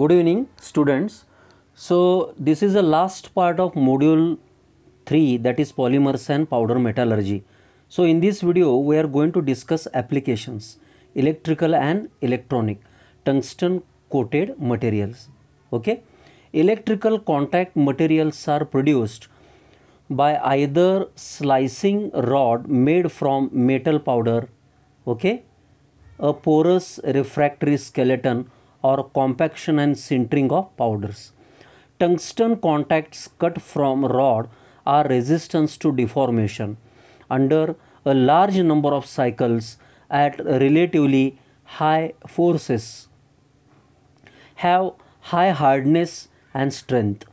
good evening students so this is the last part of module 3 that is polymers and powder metallurgy so in this video we are going to discuss applications electrical and electronic tungsten coated materials okay electrical contact materials are produced by either slicing rod made from metal powder okay a porous refractory skeleton or compaction and sintering of powders. Tungsten contacts cut from rod are resistance to deformation under a large number of cycles at relatively high forces have high hardness and strength.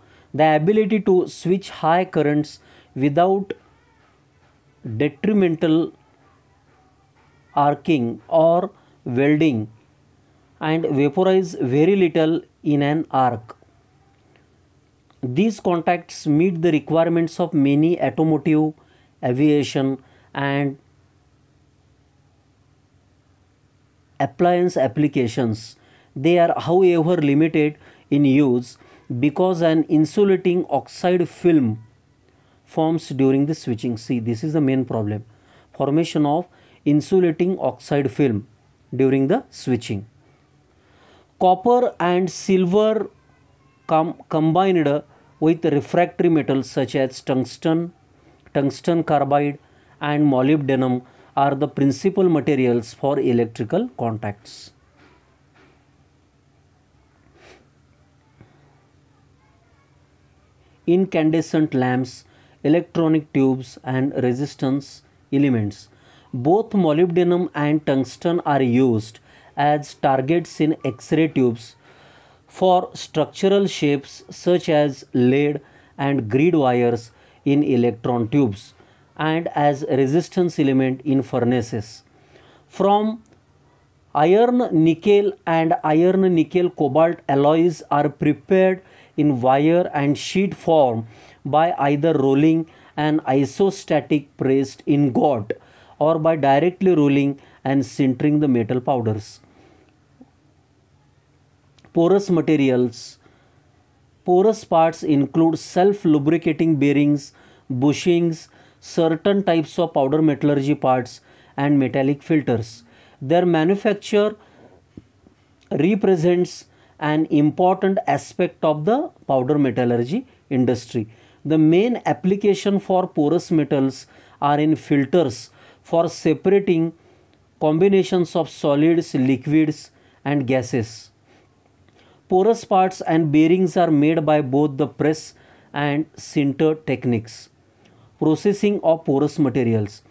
The ability to switch high currents without detrimental arcing or welding and vaporize very little in an arc. These contacts meet the requirements of many automotive, aviation and appliance applications. They are however limited in use because an insulating oxide film forms during the switching. See this is the main problem formation of insulating oxide film during the switching copper and silver com combined with refractory metals such as tungsten, tungsten carbide and molybdenum are the principal materials for electrical contacts. Incandescent lamps, electronic tubes and resistance elements. Both molybdenum and tungsten are used as targets in X-ray tubes for structural shapes such as lead and grid wires in electron tubes and as resistance element in furnaces. From iron nickel and iron nickel cobalt alloys are prepared in wire and sheet form by either rolling an isostatic pressed ingot or by directly rolling and sintering the metal powders. Porous materials. Porous parts include self-lubricating bearings, bushings, certain types of powder metallurgy parts and metallic filters. Their manufacture represents an important aspect of the powder metallurgy industry. The main application for porous metals are in filters for separating combinations of solids, liquids, and gases. Porous parts and bearings are made by both the press and sinter techniques. Processing of porous materials.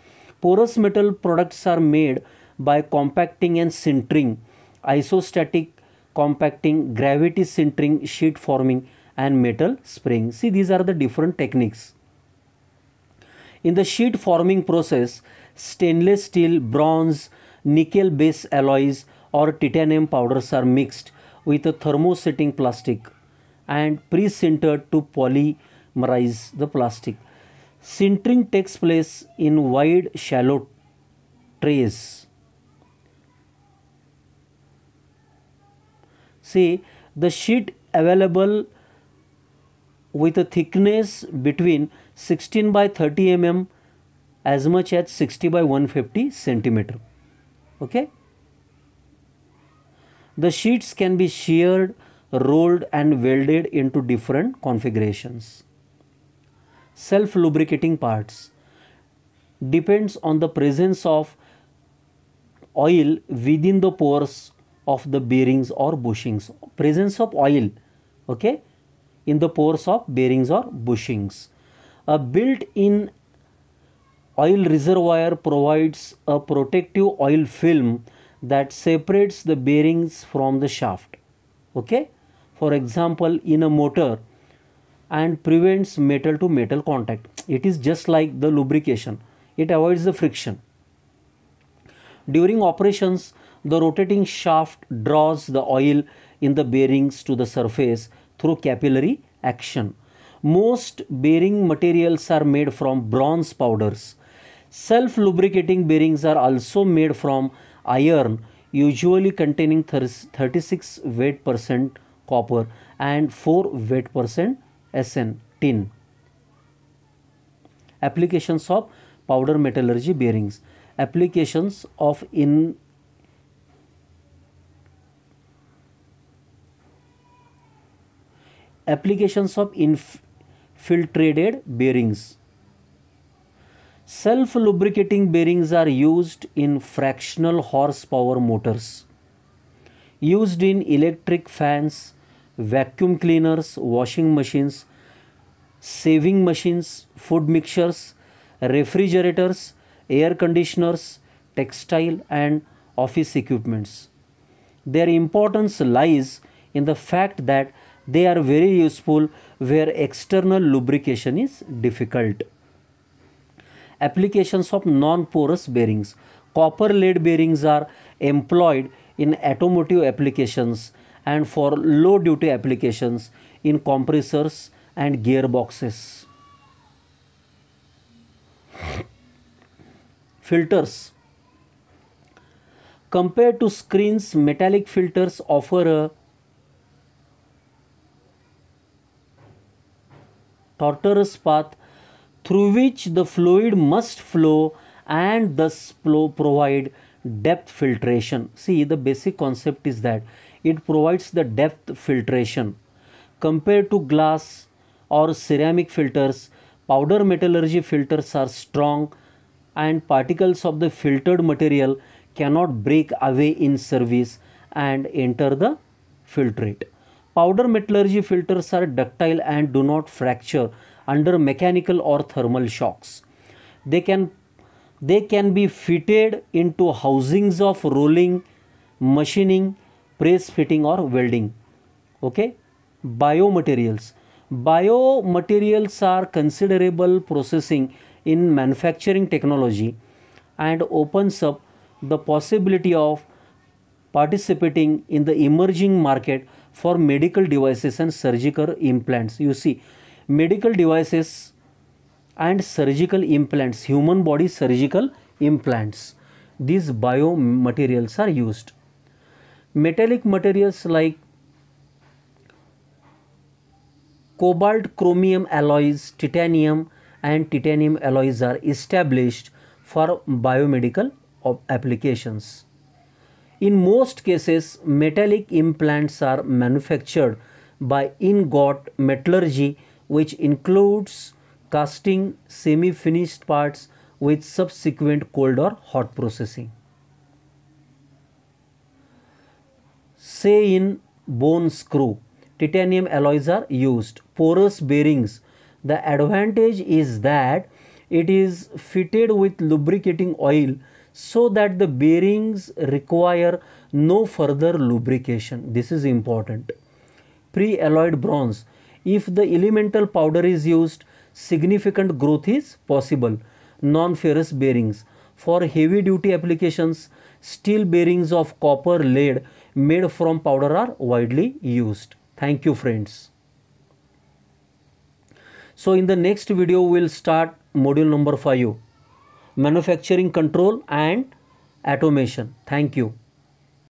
Porous metal products are made by compacting and sintering, isostatic compacting, gravity sintering, sheet forming, and metal spring. See, these are the different techniques. In the sheet forming process, stainless steel, bronze, nickel base alloys or titanium powders are mixed with a thermosetting plastic and pre-sintered to polymerize the plastic. Sintering takes place in wide shallow trays. See the sheet available with a thickness between 16 by 30 mm as much as 60 by 150 centimeter okay the sheets can be sheared rolled and welded into different configurations self lubricating parts depends on the presence of oil within the pores of the bearings or bushings presence of oil okay in the pores of bearings or bushings a built in oil reservoir provides a protective oil film that separates the bearings from the shaft okay for example in a motor and prevents metal to metal contact it is just like the lubrication it avoids the friction during operations the rotating shaft draws the oil in the bearings to the surface through capillary action most bearing materials are made from bronze powders Self lubricating bearings are also made from iron, usually containing 36 weight percent copper and 4 weight percent SN tin. Applications of powder metallurgy bearings. Applications of in applications of infiltrated bearings Self lubricating bearings are used in fractional horsepower motors, used in electric fans, vacuum cleaners, washing machines, saving machines, food mixers, refrigerators, air conditioners, textile, and office equipments. Their importance lies in the fact that they are very useful where external lubrication is difficult applications of non-porous bearings. Copper lead bearings are employed in automotive applications and for low duty applications in compressors and gearboxes. Filters Compared to screens, metallic filters offer a tortuous path through which the fluid must flow and thus provide depth filtration. See the basic concept is that it provides the depth filtration. Compared to glass or ceramic filters, powder metallurgy filters are strong and particles of the filtered material cannot break away in service and enter the filtrate. Powder metallurgy filters are ductile and do not fracture under mechanical or thermal shocks. They can, they can be fitted into housings of rolling, machining, press fitting or welding. Okay? Biomaterials. Biomaterials are considerable processing in manufacturing technology and opens up the possibility of participating in the emerging market for medical devices and surgical implants. You see, medical devices and surgical implants, human body surgical implants. These biomaterials are used. Metallic materials like cobalt chromium alloys, titanium and titanium alloys are established for biomedical applications. In most cases, metallic implants are manufactured by ingot metallurgy which includes casting semi-finished parts with subsequent cold or hot processing. Say in bone screw, titanium alloys are used, porous bearings. The advantage is that it is fitted with lubricating oil so that the bearings require no further lubrication. This is important. Pre-alloyed bronze, if the elemental powder is used, significant growth is possible. Non-ferrous bearings. For heavy duty applications, steel bearings of copper lead made from powder are widely used. Thank you friends. So in the next video we will start module number 5 manufacturing control and automation. Thank you.